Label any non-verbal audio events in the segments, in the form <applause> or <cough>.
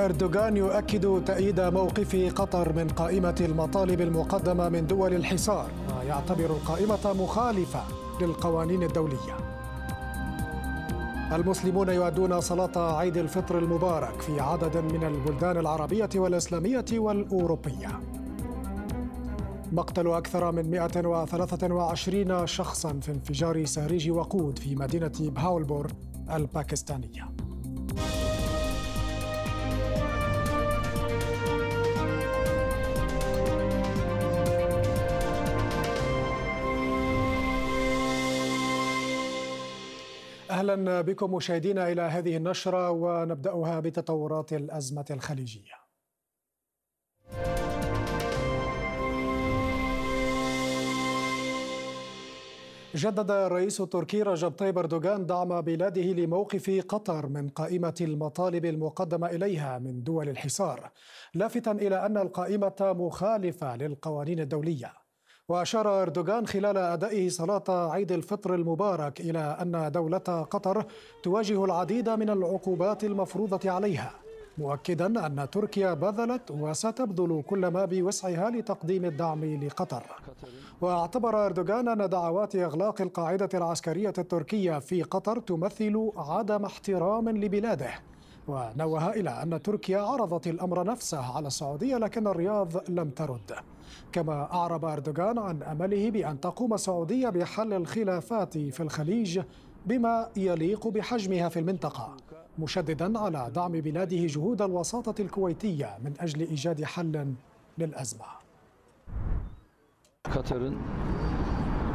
أردوغان يؤكد تأييد موقف قطر من قائمة المطالب المقدمة من دول الحصار ويعتبر القائمة مخالفة للقوانين الدولية المسلمون يؤدون صلاة عيد الفطر المبارك في عدد من البلدان العربية والإسلامية والأوروبية مقتل أكثر من 123 شخصا في انفجار ساريج وقود في مدينة بهاولبور الباكستانية اهلا بكم مشاهدينا الى هذه النشره ونبداها بتطورات الازمه الخليجيه. جدد الرئيس التركي رجب طيب اردوغان دعم بلاده لموقف قطر من قائمه المطالب المقدمه اليها من دول الحصار، لافتا الى ان القائمه مخالفه للقوانين الدوليه. وأشار أردوغان خلال أدائه صلاة عيد الفطر المبارك إلى أن دولة قطر تواجه العديد من العقوبات المفروضة عليها مؤكدا أن تركيا بذلت وستبذل كل ما بوسعها لتقديم الدعم لقطر واعتبر أردوغان أن دعوات إغلاق القاعدة العسكرية التركية في قطر تمثل عدم احترام لبلاده ونوه إلى أن تركيا عرضت الأمر نفسه على السعودية لكن الرياض لم ترد كما أعرب أردوغان عن أمله بأن تقوم السعودية بحل الخلافات في الخليج بما يليق بحجمها في المنطقة مشددا على دعم بلاده جهود الوساطة الكويتية من أجل إيجاد حل للأزمة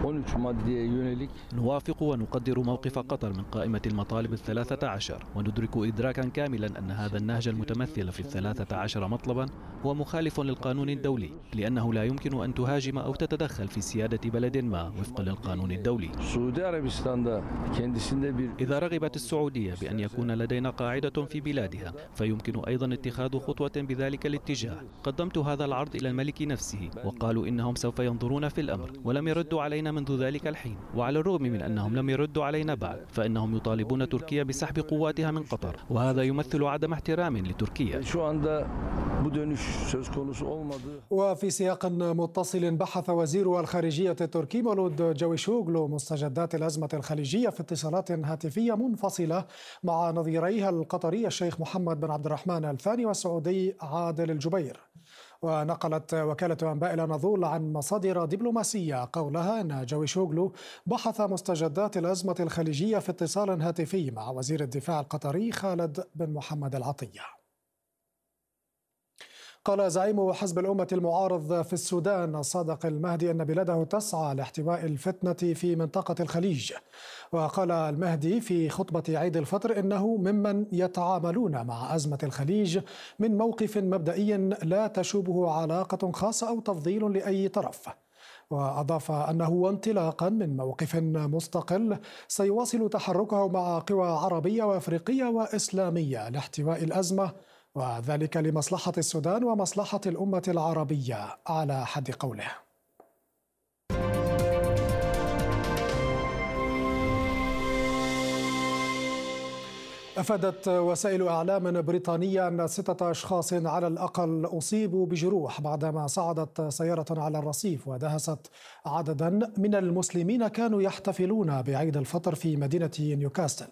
13 maddeye يونيليك نوافق ونقدر موقف قطر من قائمة المطالب الثلاثة عشر وندرك إدراكا كاملا أن هذا النهج المتمثل في الثلاثة عشر مطلبا هو مخالف للقانون الدولي لأنه لا يمكن أن تهاجم أو تتدخل في سيادة بلد ما وفقا للقانون الدولي إذا رغبت السعودية بأن يكون لدينا قاعدة في بلادها فيمكن أيضا اتخاذ خطوة بذلك الاتجاه قدمت هذا العرض إلى الملك نفسه وقالوا إنهم سوف ينظرون في الأمر ولم يردوا علينا علينا منذ ذلك الحين وعلى الرغم من أنهم لم يردوا علينا بعد فإنهم يطالبون تركيا بسحب قواتها من قطر وهذا يمثل عدم احترام لتركيا وفي سياق متصل بحث وزير الخارجية التركي مولود جويشوغلو مستجدات الأزمة الخليجية في اتصالات هاتفية منفصلة مع نظيريها القطري الشيخ محمد بن عبد الرحمن الثاني والسعودي عادل الجبير ونقلت وكالة أنباء الأناضول عن مصادر دبلوماسية قولها أن شوغلو بحث مستجدات الأزمة الخليجية في اتصال هاتفي مع وزير الدفاع القطري خالد بن محمد العطيه قال زعيم حزب الأمة المعارض في السودان صادق المهدي أن بلاده تسعى لاحتواء الفتنة في منطقة الخليج وقال المهدي في خطبة عيد الفطر إنه ممن يتعاملون مع أزمة الخليج من موقف مبدئي لا تشوبه علاقة خاصة أو تفضيل لأي طرف وأضاف أنه وانطلاقا من موقف مستقل سيواصل تحركه مع قوى عربية وأفريقية وإسلامية لاحتواء الأزمة وذلك لمصلحة السودان ومصلحة الأمة العربية على حد قوله أفادت وسائل إعلام بريطانية أن ستة أشخاص على الأقل أصيبوا بجروح بعدما صعدت سيارة على الرصيف ودهست عددا من المسلمين كانوا يحتفلون بعيد الفطر في مدينة نيوكاستل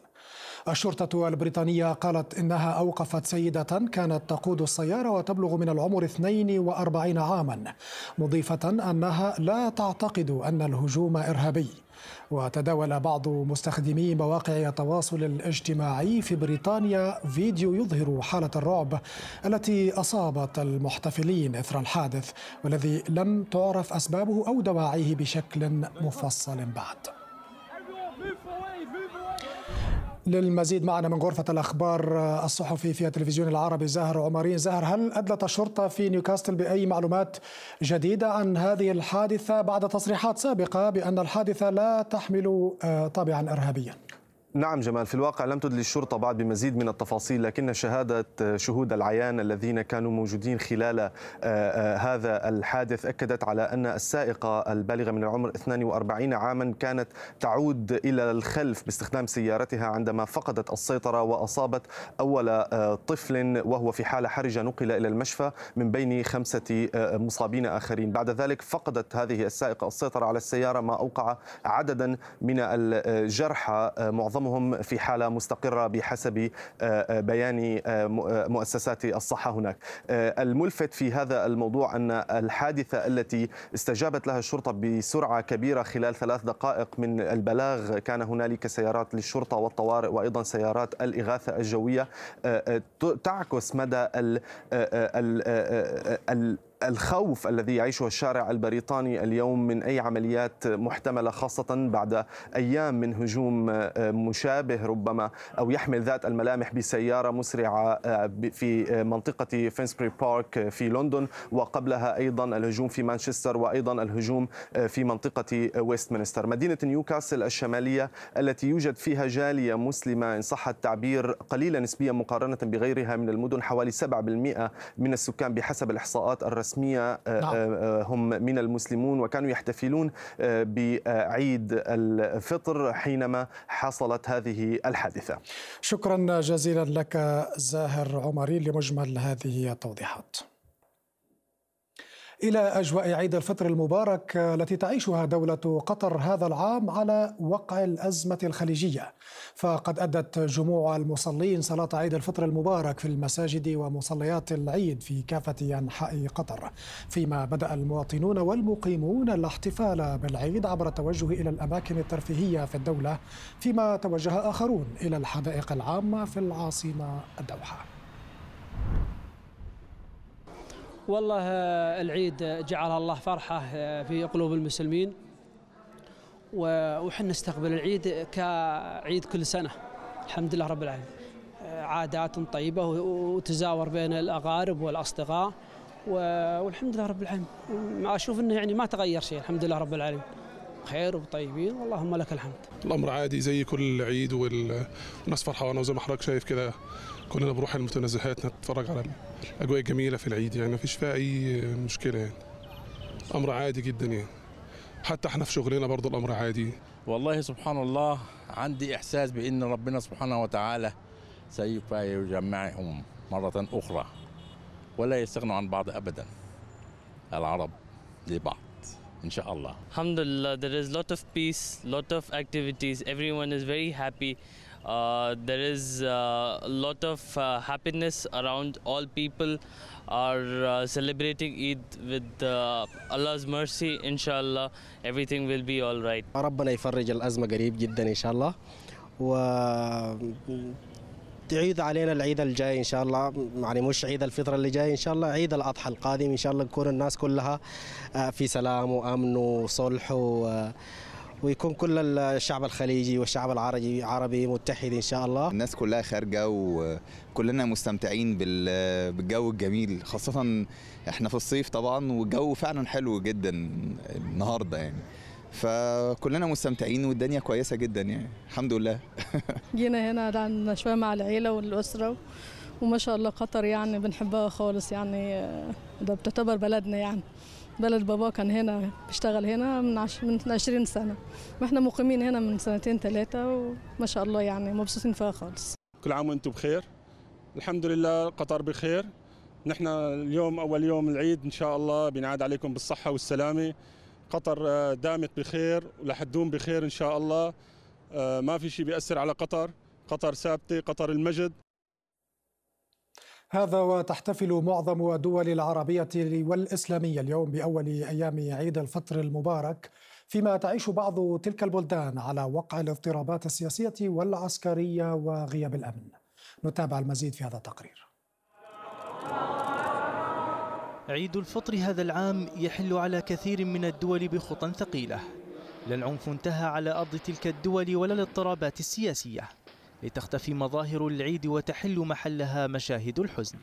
الشرطة البريطانية قالت إنها أوقفت سيدة كانت تقود السيارة وتبلغ من العمر 42 عاما مضيفة أنها لا تعتقد أن الهجوم إرهابي وتداول بعض مستخدمي مواقع التواصل الاجتماعي في بريطانيا فيديو يظهر حالة الرعب التي أصابت المحتفلين إثر الحادث والذي لم تعرف أسبابه أو دواعيه بشكل مفصل بعد للمزيد معنا من غرفة الأخبار الصحفي في التلفزيون العربي زاهر عمرين زاهر هل أدلت الشرطة في نيوكاستل بأي معلومات جديدة عن هذه الحادثة بعد تصريحات سابقة بأن الحادثة لا تحمل آه، طابعا إرهابيا؟ نعم جمال في الواقع لم تدلي الشرطة بعد بمزيد من التفاصيل لكن شهادة شهود العيان الذين كانوا موجودين خلال آه، آه، هذا الحادث أكدت على أن السائقة البالغة من العمر 42 عاما كانت تعود إلى الخلف باستخدام سيارتها عندما فقدت السيطرة وأصابت أول آه، طفل وهو في حالة حرجة نقل إلى المشفى من بين خمسة مصابين آخرين بعد ذلك فقدت هذه السائقة السيطرة على السيارة ما أوقع عددا من الجرحى معظم معظمهم في حالة مستقرة بحسب آه، آه، بيان آه، مؤسسات الصحة هناك الملفت في هذا الموضوع أن الحادثة التي استجابت لها الشرطة بسرعة كبيرة خلال ثلاث دقائق من البلاغ كان هنالك سيارات للشرطة والطوارئ وأيضا سيارات الإغاثة الجوية تعكس مدى ال ال ال الخوف الذي يعيشه الشارع البريطاني اليوم من أي عمليات محتملة خاصة بعد أيام من هجوم آه، مشابه ربما أو يحمل ذات الملامح بسيارة مسرعة آه، في آه، منطقة فينسبري بارك في لندن وقبلها أيضا الهجوم في مانشستر وأيضا الهجوم في منطقة ويستمنستر مدينة نيوكاسل الشمالية التي يوجد فيها جالية مسلمة إن صح التعبير قليلة نسبيا مقارنة بغيرها من المدن حوالي 7% من السكان بحسب الإحصاءات الرسمية الرسمية آه، آه، نعم. آه، هم من المسلمون وكانوا يحتفلون بعيد الفطر حينما حصلت هذه الحادثة شكرا جزيلا لك زاهر عمري لمجمل هذه التوضيحات إلى أجواء عيد الفطر المبارك التي تعيشها دولة قطر هذا العام على وقع الأزمة الخليجية فقد أدت جموع المصلين صلاة عيد الفطر المبارك في المساجد ومصليات العيد في كافة أنحاء قطر فيما بدأ المواطنون والمقيمون الاحتفال بالعيد عبر التوجه إلى الأماكن الترفيهية في الدولة فيما توجه آخرون إلى الحدائق العامة في العاصمة الدوحة والله آه، العيد جعل الله فرحة آه، في قلوب المسلمين وحنا نستقبل العيد كعيد كل سنة الحمد لله رب العالمين آه، عادات طيبة وتزاور بين الأقارب والأصدقاء والحمد لله رب العالمين أشوف أنه يعني ما تغير شيء الحمد لله رب العالمين بخير وطيبين اللهم لك الحمد الامر عادي زي كل عيد والناس فرحانه وزي ما حضرتك شايف كده كلنا بنروح المتنزهات نتفرج على الاجواء الجميله في العيد يعني ما فيش فيها اي مشكله يعني امر عادي جدا يعني حتى احنا في شغلنا برضه الامر عادي والله سبحان الله عندي احساس بان ربنا سبحانه وتعالى سيوفى يجمعهم مره اخرى ولا يستغنوا عن بعض ابدا العرب لبعض inshallah. Alhamdulillah, there is lot of peace, lot of activities. Everyone is very happy. Uh, there is uh, a lot of uh, happiness around. All people are uh, celebrating Eid with uh, Allah's mercy. Inshallah, everything will be all right. يفرج الأزمة قريب جدا إن شاء الله. تعيد علينا العيد الجاي ان شاء الله يعني مش عيد الفطر اللي جاي ان شاء الله عيد الاضحى القادم ان شاء الله تكون الناس كلها آه، في سلام وامن وصلح و آه، ويكون كل الشعب الخليجي والشعب العربي عربي متحد ان شاء الله الناس كلها خارجه وكلنا مستمتعين آه، بالجو الجميل خاصه احنا في الصيف طبعا والجو فعلا حلو جدا النهارده يعني فكلنا مستمتعين والدنيا كويسه جدا يعني الحمد لله <laughs> جينا هنا قعدنا شويه مع العيله والاسره وما شاء الله قطر يعني بنحبها خالص يعني ده بتعتبر بلدنا يعني بلد بابا كان هنا بيشتغل هنا من عش... من 20 سنه واحنا مقيمين هنا من سنتين ثلاثه وما شاء الله يعني مبسوطين فيها خالص كل عام وانتم بخير الحمد لله قطر بخير نحن اليوم اول يوم العيد ان شاء الله بنعاد عليكم بالصحه والسلامه قطر آه، دامت بخير ولح تدوم بخير ان شاء الله آه، ما في شيء بياثر على قطر قطر ثابته قطر المجد هذا وتحتفل معظم الدول العربيه والاسلاميه اليوم باول ايام عيد الفطر المبارك فيما تعيش بعض تلك البلدان على وقع الاضطرابات السياسيه والعسكريه وغياب الامن نتابع المزيد في هذا التقرير عيد الفطر هذا العام يحل على كثير من الدول بخطى ثقيلة لا العنف انتهى على أرض تلك الدول ولا الاضطرابات السياسية لتختفي مظاهر العيد وتحل محلها مشاهد الحزن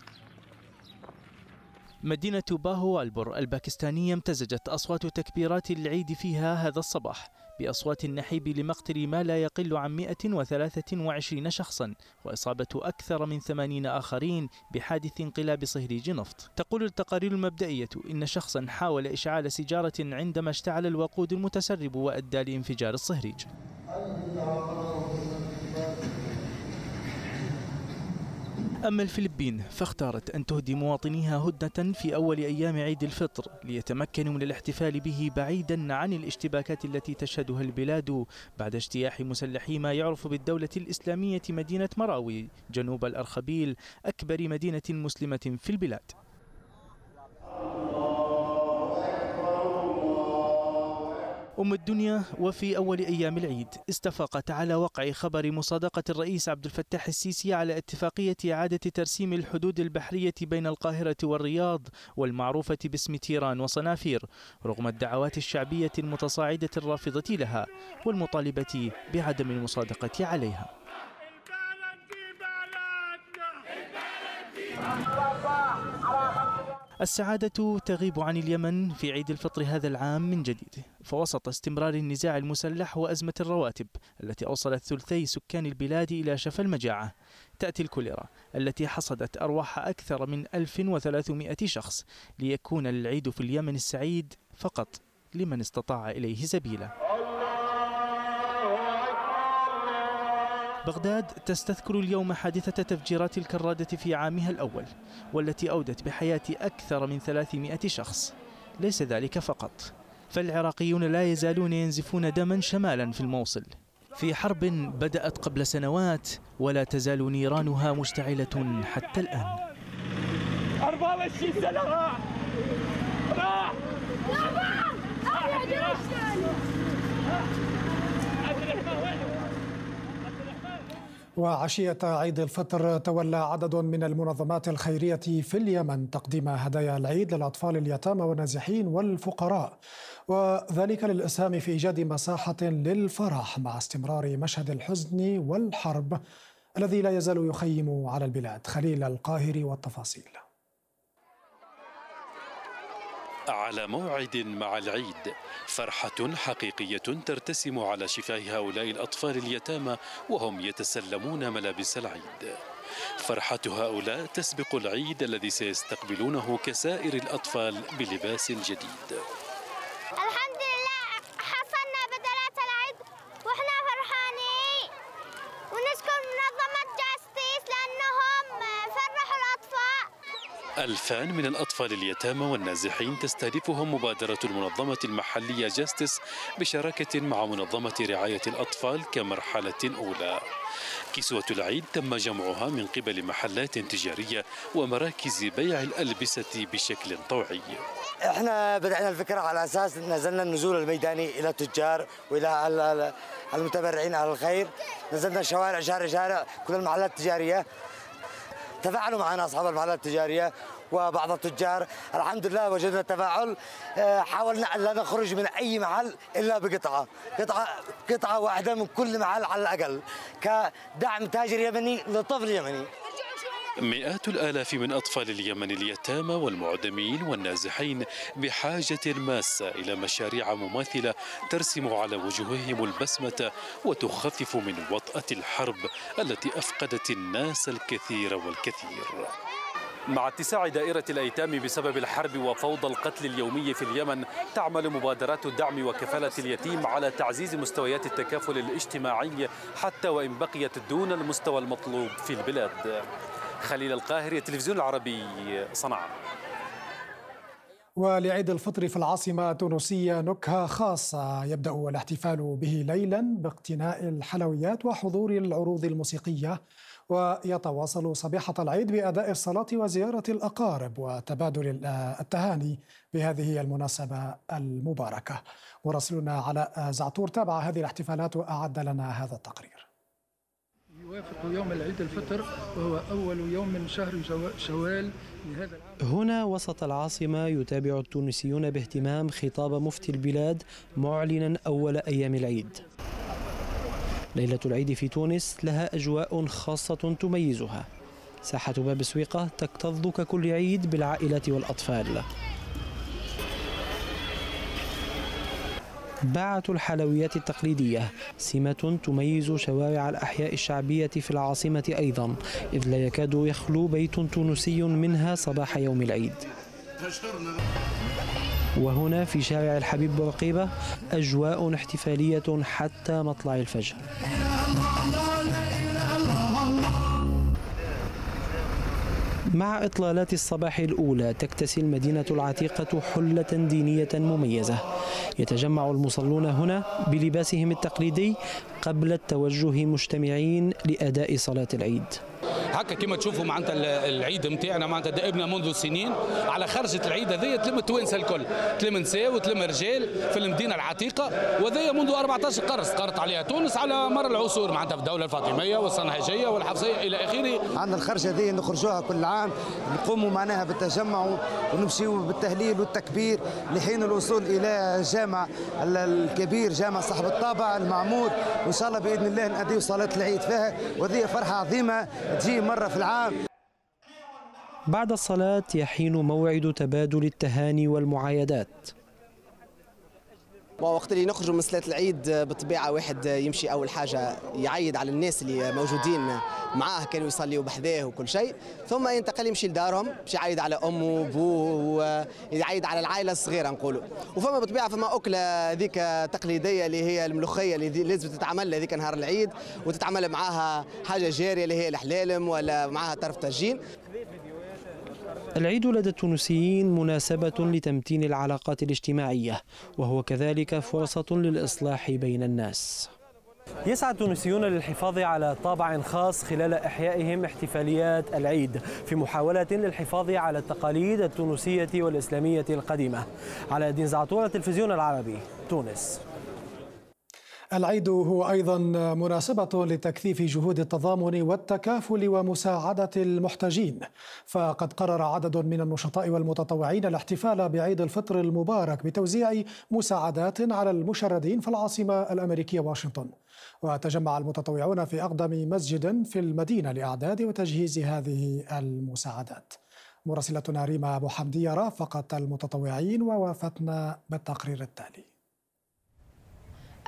مدينة باهوالبور الباكستانية امتزجت أصوات تكبيرات العيد فيها هذا الصباح بأصوات النحيب لمقتل ما لا يقل عن 123 شخصا وإصابة أكثر من 80 آخرين بحادث انقلاب صهريج نفط تقول التقارير المبدئية إن شخصا حاول إشعال سجارة عندما اشتعل الوقود المتسرب وأدى لانفجار الصهريج أما الفلبين فاختارت أن تهدي مواطنيها هدنة في أول أيام عيد الفطر ليتمكنوا من الاحتفال به بعيدا عن الاشتباكات التي تشهدها البلاد بعد اجتياح مسلحي ما يعرف بالدولة الإسلامية مدينة مراوي جنوب الأرخبيل أكبر مدينة مسلمة في البلاد أم الدنيا وفي أول أيام العيد استفاقت على وقع خبر مصادقة الرئيس عبد الفتاح السيسي على اتفاقية إعادة ترسيم الحدود البحرية بين القاهرة والرياض والمعروفة باسم تيران وصنافير رغم الدعوات الشعبية المتصاعدة الرافضة لها والمطالبة بعدم المصادقة عليها السعادة تغيب عن اليمن في عيد الفطر هذا العام من جديد فوسط استمرار النزاع المسلح وأزمة الرواتب التي أوصلت ثلثي سكان البلاد إلى شفى المجاعة تأتي الكوليرا التي حصدت أرواح أكثر من 1300 شخص ليكون العيد في اليمن السعيد فقط لمن استطاع إليه سبيلا بغداد تستذكر اليوم حادثة تفجيرات الكرادة في عامها الأول والتي أودت بحياة أكثر من 300 شخص ليس ذلك فقط فالعراقيون لا يزالون ينزفون دما شمالا في الموصل في حرب بدأت قبل سنوات ولا تزال نيرانها مشتعلة حتى الآن وعشية عيد الفطر تولى عدد من المنظمات الخيرية في اليمن تقديم هدايا العيد للأطفال اليتامى والنازحين والفقراء وذلك للإسهام في إيجاد مساحة للفرح مع استمرار مشهد الحزن والحرب الذي لا يزال يخيم على البلاد خليل القاهري والتفاصيل على موعد مع العيد فرحة حقيقية ترتسم على شفاه هؤلاء الأطفال اليتامى وهم يتسلمون ملابس العيد فرحة هؤلاء تسبق العيد الذي سيستقبلونه كسائر الأطفال بلباس جديد ألفان من الأطفال اليتامى والنازحين تستهدفهم مبادرة المنظمة المحلية جاستس بشراكة مع منظمة رعاية الأطفال كمرحلة أولى كسوة العيد تم جمعها من قبل محلات تجارية ومراكز بيع الألبسة بشكل طوعي احنا بدأنا الفكرة على أساس نزلنا النزول الميداني إلى التجار وإلى المتبرعين على الخير نزلنا شوارع شارع شارع كل المحلات التجارية تفاعلوا معنا اصحاب المحلات التجاريه وبعض التجار الحمد لله وجدنا تفاعل آه، حاولنا الا نخرج من اي محل الا بقطعه قطعه قطعه واحده من كل محل على الاقل كدعم تاجر يمني لطفل يمني مئات الآلاف من أطفال اليمن اليتامى والمعدمين والنازحين بحاجة ماسة إلى مشاريع مماثلة ترسم على وجوههم البسمة وتخفف من وطأة الحرب التي أفقدت الناس الكثير والكثير مع اتساع دائرة الأيتام بسبب الحرب وفوضى القتل اليومي في اليمن تعمل مبادرات الدعم وكفالة اليتيم على تعزيز مستويات التكافل الاجتماعي حتى وإن بقيت دون المستوى المطلوب في البلاد خليل القاهري التلفزيون العربي صنعاء ولعيد الفطر في العاصمة التونسية نكهة خاصة يبدأ الاحتفال به ليلا باقتناء الحلويات وحضور العروض الموسيقية ويتواصل صبيحة العيد بأداء الصلاة وزيارة الأقارب وتبادل التهاني بهذه المناسبة المباركة مراسلنا علاء زعتور تابع هذه الاحتفالات وأعد لنا هذا التقرير يوافق يوم العيد الفطر وهو أول يوم من شهر شوال لهذا العام هنا وسط العاصمة يتابع التونسيون باهتمام خطاب مفتي البلاد معلنا أول أيام العيد ليلة العيد في تونس لها أجواء خاصة تميزها ساحة باب سويقة تكتظ ككل عيد بالعائلات والأطفال باعة الحلويات التقليدية سمة تميز شوارع الأحياء الشعبية في العاصمة أيضا إذ لا يكاد يخلو بيت تونسي منها صباح يوم العيد وهنا في شارع الحبيب بورقيبة أجواء احتفالية حتى مطلع الفجر مع إطلالات الصباح الأولى تكتسي المدينة العتيقة حلة دينية مميزة يتجمع المصلون هنا بلباسهم التقليدي قبل التوجه مجتمعين لأداء صلاة العيد هكا كما تشوفوا معناتها العيد نتاعنا معناتها دائبنا منذ سنين على خرجه العيد هذيا تلم التوانسه الكل تلم نساء وتلم رجال في المدينه العتيقه وهذيا منذ 14 قرن قرت عليها تونس على مر العصور معناتها في الدوله الفاطميه والصنهاجيه والحفصيه الى اخره عندنا الخرجه هذيا نخرجوها كل عام نقوموا معناها بالتجمع ونمشيو بالتهليل والتكبير لحين الوصول الى جامع الكبير جامع صاحب الطابع المعمود وان شاء الله باذن الله ناديو صلاه العيد فيها وهذه فرحه عظيمه تجي 20 مرة في العام بعد الصلاة يحين موعد تبادل التهاني والمعايدات وقت اللي نخرجوا من صلاة العيد بالطبيعة واحد يمشي أول حاجة يعيد على الناس اللي موجودين معاه كانوا يصليوا بحذاه وكل شيء ثم ينتقل يمشي لدارهم باش يعيد على امه وابوه ويعيد على العائله الصغيره نقولوا وفما بالطبيعه فما اكله هذيك تقليديه اللي هي الملوخيه اللي لازم تتعمل هذيك نهار العيد وتتعمل معاها حاجه جاريه اللي هي الحلالم ولا معاها طرف طاجين العيد لدى التونسيين مناسبة لتمتين العلاقات الاجتماعية وهو كذلك فرصة للإصلاح بين الناس يسعى التونسيون للحفاظ على طابع خاص خلال إحيائهم احتفاليات العيد في محاولة للحفاظ على التقاليد التونسية والإسلامية القديمة على دين زعطور التلفزيون العربي تونس العيد هو أيضا مناسبة لتكثيف جهود التضامن والتكافل ومساعدة المحتاجين فقد قرر عدد من النشطاء والمتطوعين الاحتفال بعيد الفطر المبارك بتوزيع مساعدات على المشردين في العاصمة الأمريكية واشنطن وتجمع المتطوعون في أقدم مسجد في المدينة لإعداد وتجهيز هذه المساعدات مراسلتنا ريما أبو حمدية رافقت المتطوعين ووافتنا بالتقرير التالي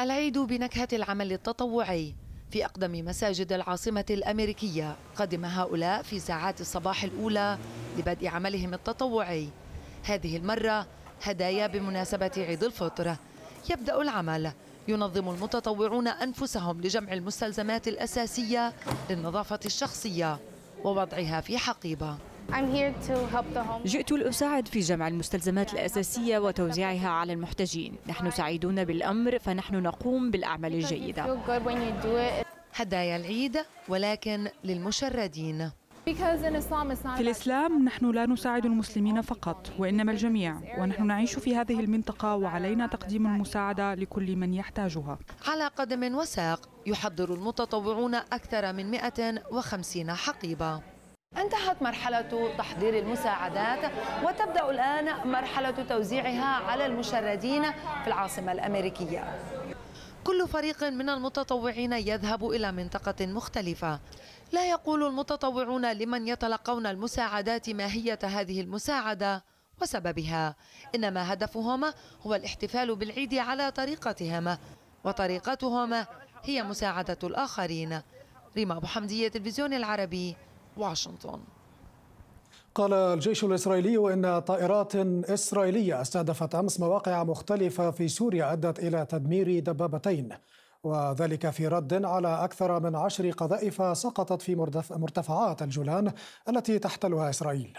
العيد بنكهة العمل التطوعي في أقدم مساجد العاصمة الأمريكية قدم هؤلاء في ساعات الصباح الأولى لبدء عملهم التطوعي هذه المرة هدايا بمناسبة عيد الفطر يبدأ العمل ينظم المتطوعون أنفسهم لجمع المستلزمات الأساسية للنظافة الشخصية ووضعها في حقيبة جئت لأساعد في جمع المستلزمات الأساسية وتوزيعها على المحتاجين نحن سعيدون بالأمر فنحن نقوم بالأعمال الجيدة هدايا العيد ولكن للمشردين في الإسلام نحن لا نساعد المسلمين فقط وإنما الجميع ونحن نعيش في هذه المنطقة وعلينا تقديم المساعدة لكل من يحتاجها على قدم وساق يحضر المتطوعون أكثر من 150 حقيبة انتهت مرحلة تحضير المساعدات وتبدأ الآن مرحلة توزيعها على المشردين في العاصمة الأمريكية كل فريق من المتطوعين يذهب إلى منطقة مختلفة لا يقول المتطوعون لمن يتلقون المساعدات ماهية هذه المساعدة وسببها إنما هدفهم هو الاحتفال بالعيد على طريقتهم وطريقتهم هي مساعدة الآخرين ريما أبو حمدية تلفزيون العربي واشنطن قال الجيش الإسرائيلي إن طائرات إسرائيلية استهدفت أمس مواقع مختلفة في سوريا أدت إلى تدمير دبابتين وذلك في رد على أكثر من عشر قذائف سقطت في مرتفعات الجولان التي تحتلها إسرائيل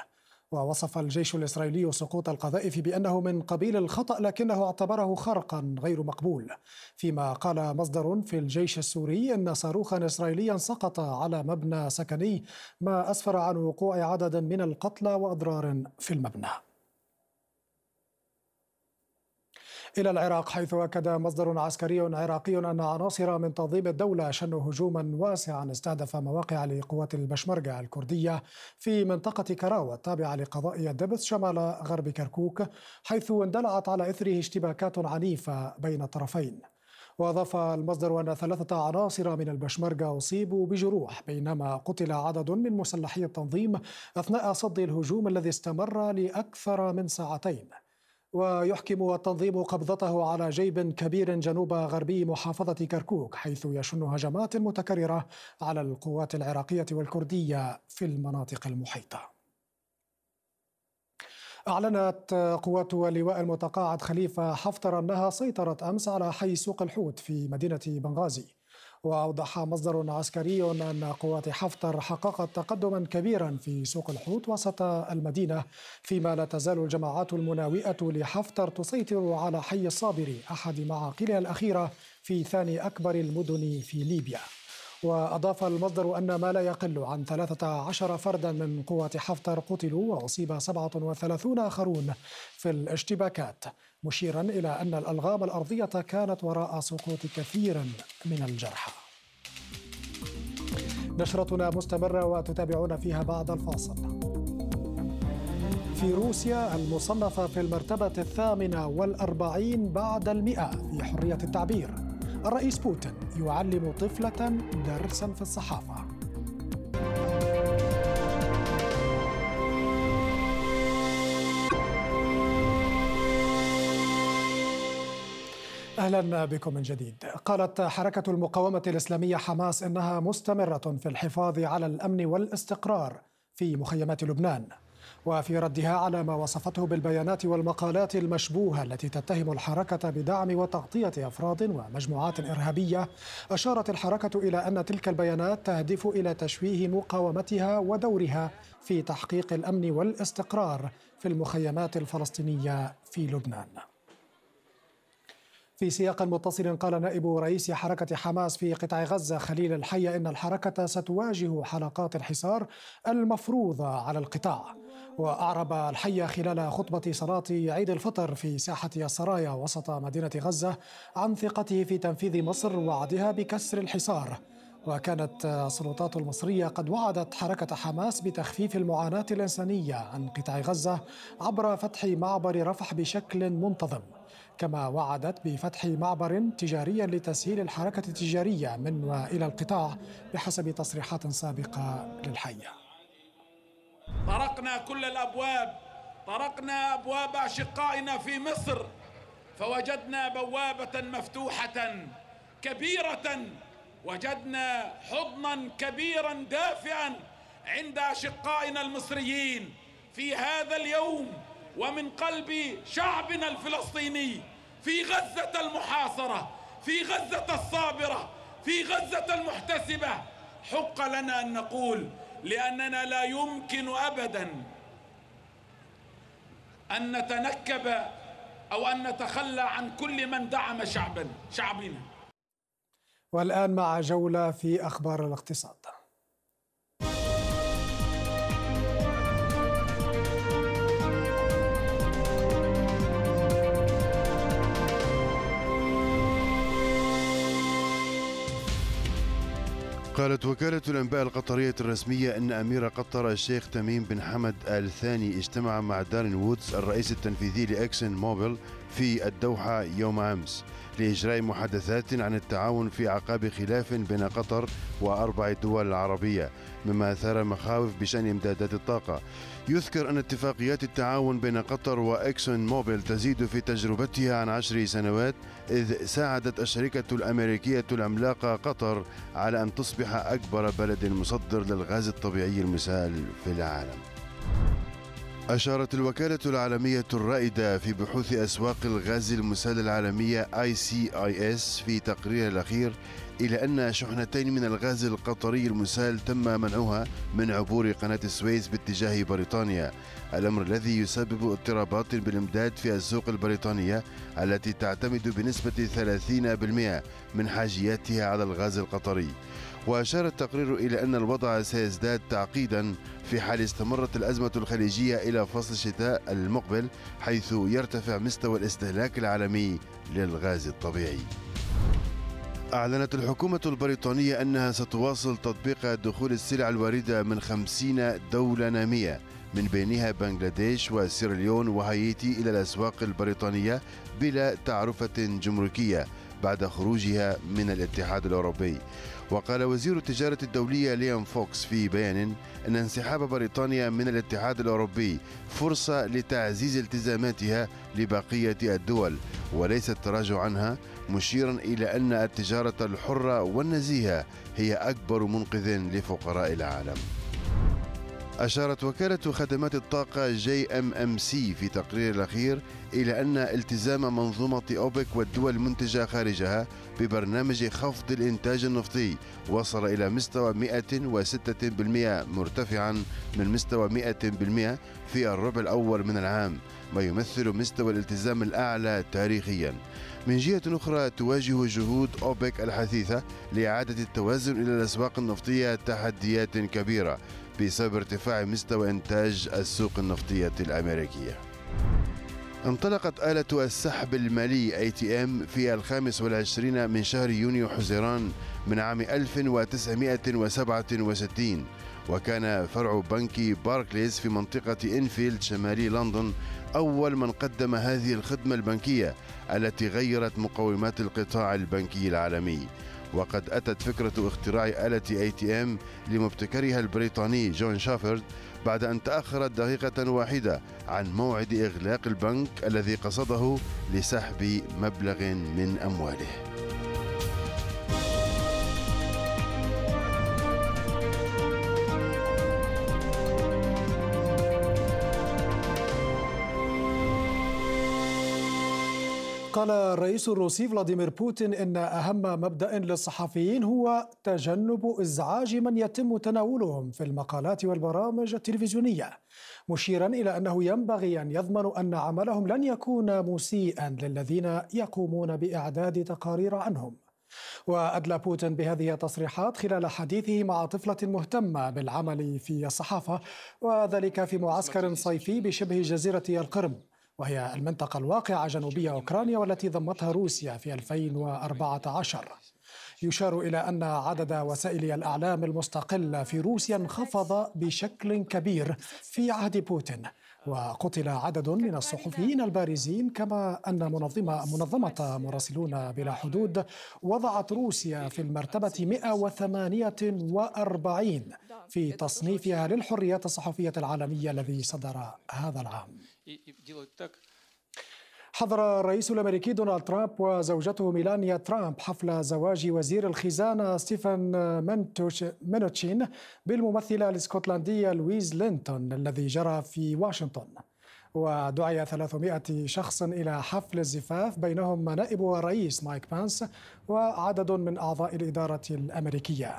ووصف الجيش الإسرائيلي سقوط القذائف بأنه من قبيل الخطأ لكنه اعتبره خرقا غير مقبول فيما قال مصدر في الجيش السوري أن صاروخا إسرائيليا سقط على مبنى سكني ما أسفر عن وقوع عدد من القتلى وأضرار في المبنى إلى العراق حيث أكد مصدر عسكري عراقي أن عناصر من تنظيم الدولة شنوا هجوما واسعا استهدف مواقع لقوات البشمركة الكردية في منطقة كراوة التابعة لقضاء الدبس شمال غرب كركوك حيث اندلعت على إثره اشتباكات عنيفة بين الطرفين وأضاف المصدر أن ثلاثة عناصر من البشمركة أصيبوا بجروح بينما قتل عدد من مسلحي التنظيم أثناء صد الهجوم الذي استمر لأكثر من ساعتين ويحكم التنظيم قبضته على جيب كبير جنوب غربي محافظة كركوك حيث يشن هجمات متكررة على القوات العراقية والكردية في المناطق المحيطة أعلنت قوات اللواء المتقاعد خليفة حفتر أنها سيطرت أمس على حي سوق الحوت في مدينة بنغازي وأوضح مصدر عسكري أن قوات حفتر حققت تقدما كبيرا في سوق الحوت وسط المدينة فيما لا تزال الجماعات المناوئة لحفتر تسيطر على حي الصابري أحد معاقلها الأخيرة في ثاني أكبر المدن في ليبيا وأضاف المصدر أن ما لا يقل عن 13 فردا من قوة حفتر قتلوا وأصيب 37 آخرون في الاشتباكات مشيرا إلى أن الألغام الأرضية كانت وراء سقوط كثير من الجرحى نشرتنا مستمرة وتتابعون فيها بعد الفاصل في روسيا المصنفة في المرتبة الثامنة والأربعين بعد المئة في حرية التعبير الرئيس بوتين يعلم طفلة درسا في الصحافة اهلا بكم من جديد. قالت حركه المقاومه الاسلاميه حماس انها مستمره في الحفاظ على الامن والاستقرار في مخيمات لبنان. وفي ردها على ما وصفته بالبيانات والمقالات المشبوهة التي تتهم الحركة بدعم وتغطية أفراد ومجموعات إرهابية أشارت الحركة إلى أن تلك البيانات تهدف إلى تشويه مقاومتها ودورها في تحقيق الأمن والاستقرار في المخيمات الفلسطينية في لبنان في سياق متصل قال نائب رئيس حركة حماس في قطاع غزة خليل الحي إن الحركة ستواجه حلقات الحصار المفروضة على القطاع وأعرب الحي خلال خطبة صلاة عيد الفطر في ساحة السرايا وسط مدينة غزة عن ثقته في تنفيذ مصر وعدها بكسر الحصار وكانت السلطات المصرية قد وعدت حركة حماس بتخفيف المعاناة الإنسانية عن قطاع غزة عبر فتح معبر رفح بشكل منتظم كما وعدت بفتح معبر تجاري لتسهيل الحركة التجارية من وإلى القطاع بحسب تصريحات سابقة للحية طرقنا كل الأبواب طرقنا أبواب أشقائنا في مصر فوجدنا بوابة مفتوحة كبيرة وجدنا حضنا كبيرا دافئا عند أشقائنا المصريين في هذا اليوم ومن قلب شعبنا الفلسطيني في غزة المحاصرة في غزة الصابرة في غزة المحتسبة حق لنا أن نقول لأننا لا يمكن أبدا أن نتنكب أو أن نتخلى عن كل من دعم شعبا شعبنا والآن مع جولة في أخبار الاقتصاد قالت وكالة الأنباء القطرية الرسمية أن أمير قطر الشيخ تميم بن حمد آل ثاني اجتمع مع دارين وودز الرئيس التنفيذي لأكسن موبيل في الدوحة يوم أمس لإجراء محادثات عن التعاون في أعقاب خلاف بين قطر وأربع دول عربية مما أثار مخاوف بشأن إمدادات الطاقة يذكر أن اتفاقيات التعاون بين قطر وإكسون موبيل تزيد في تجربتها عن عشر سنوات إذ ساعدت الشركة الأمريكية العملاقة قطر على أن تصبح أكبر بلد مصدر للغاز الطبيعي المسال في العالم أشارت الوكالة العالمية الرائدة في بحوث أسواق الغاز المسال العالمية ICIS في تقريرها الأخير إلى أن شحنتين من الغاز القطري المسال تم منعها من عبور قناة السويس باتجاه بريطانيا الأمر الذي يسبب اضطرابات بالإمداد في السوق البريطانية التي تعتمد بنسبة 30% من حاجياتها على الغاز القطري وأشار التقرير إلى أن الوضع سيزداد تعقيدا في حال استمرت الأزمة الخليجية إلى فصل الشتاء المقبل حيث يرتفع مستوى الاستهلاك العالمي للغاز الطبيعي أعلنت الحكومة البريطانية أنها ستواصل تطبيق دخول السلع الواردة من 50 دولة نامية من بينها بنغلاديش وسيراليون وهايتي إلى الأسواق البريطانية بلا تعرفة جمركية بعد خروجها من الاتحاد الأوروبي وقال وزير التجارة الدولية ليام فوكس في بيان أن انسحاب بريطانيا من الاتحاد الأوروبي فرصة لتعزيز التزاماتها لبقية الدول وليس التراجع عنها مشيرا إلى أن التجارة الحرة والنزيهة هي أكبر منقذ لفقراء العالم أشارت وكالة خدمات الطاقة جي أم أم سي في تقرير الأخير إلى أن التزام منظومة أوبك والدول المنتجة خارجها ببرنامج خفض الإنتاج النفطي وصل إلى مستوى 106% مرتفعا من مستوى 100% في الربع الأول من العام ما يمثل مستوى الالتزام الأعلى تاريخيا من جهة أخرى تواجه جهود أوبك الحثيثة لإعادة التوازن إلى الأسواق النفطية تحديات كبيرة بسبب ارتفاع مستوى إنتاج السوق النفطية الأمريكية انطلقت آلة السحب المالي ATM في الخامس والعشرين من شهر يونيو حزيران من عام 1967 وكان فرع بنك باركليز في منطقة إنفيلد شمالي لندن أول من قدم هذه الخدمة البنكية التي غيرت مقومات القطاع البنكي العالمي وقد أتت فكرة اختراع آلة اي تي ام لمبتكرها البريطاني جون شافرد بعد أن تأخرت دقيقة واحدة عن موعد إغلاق البنك الذي قصده لسحب مبلغ من أمواله قال الرئيس الروسي فلاديمير بوتين ان اهم مبدا للصحفيين هو تجنب ازعاج من يتم تناولهم في المقالات والبرامج التلفزيونيه مشيرا الى انه ينبغي ان يضمنوا ان عملهم لن يكون مسيئا للذين يقومون باعداد تقارير عنهم وأدلى بوتين بهذه التصريحات خلال حديثه مع طفلة مهتمة بالعمل في الصحافة وذلك في معسكر صيفي بشبه جزيرة القرم وهي المنطقة الواقعة جنوبية أوكرانيا والتي ضمتها روسيا في 2014 يشار إلى أن عدد وسائل الأعلام المستقلة في روسيا انخفض بشكل كبير في عهد بوتين وقتل عدد من الصحفيين البارزين كما أن منظمة, منظمة مراسلون بلا حدود وضعت روسيا في المرتبة 148 في تصنيفها للحريات الصحفية العالمية الذي صدر هذا العام. حضر الرئيس الامريكي دونالد ترامب وزوجته ميلانيا ترامب حفل زواج وزير الخزانه ستيفن مينوتشين بالممثله الاسكتلنديه لويز لينتون الذي جرى في واشنطن. ودعي 300 شخص إلى حفل الزفاف بينهم نائب الرئيس مايك بانس وعدد من أعضاء الإدارة الأمريكية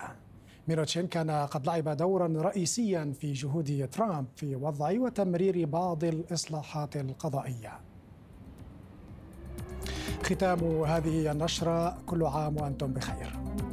ميروتشين كان قد لعب دورا رئيسيا في جهود ترامب في وضع وتمرير بعض الإصلاحات القضائية ختام هذه النشرة كل عام وأنتم بخير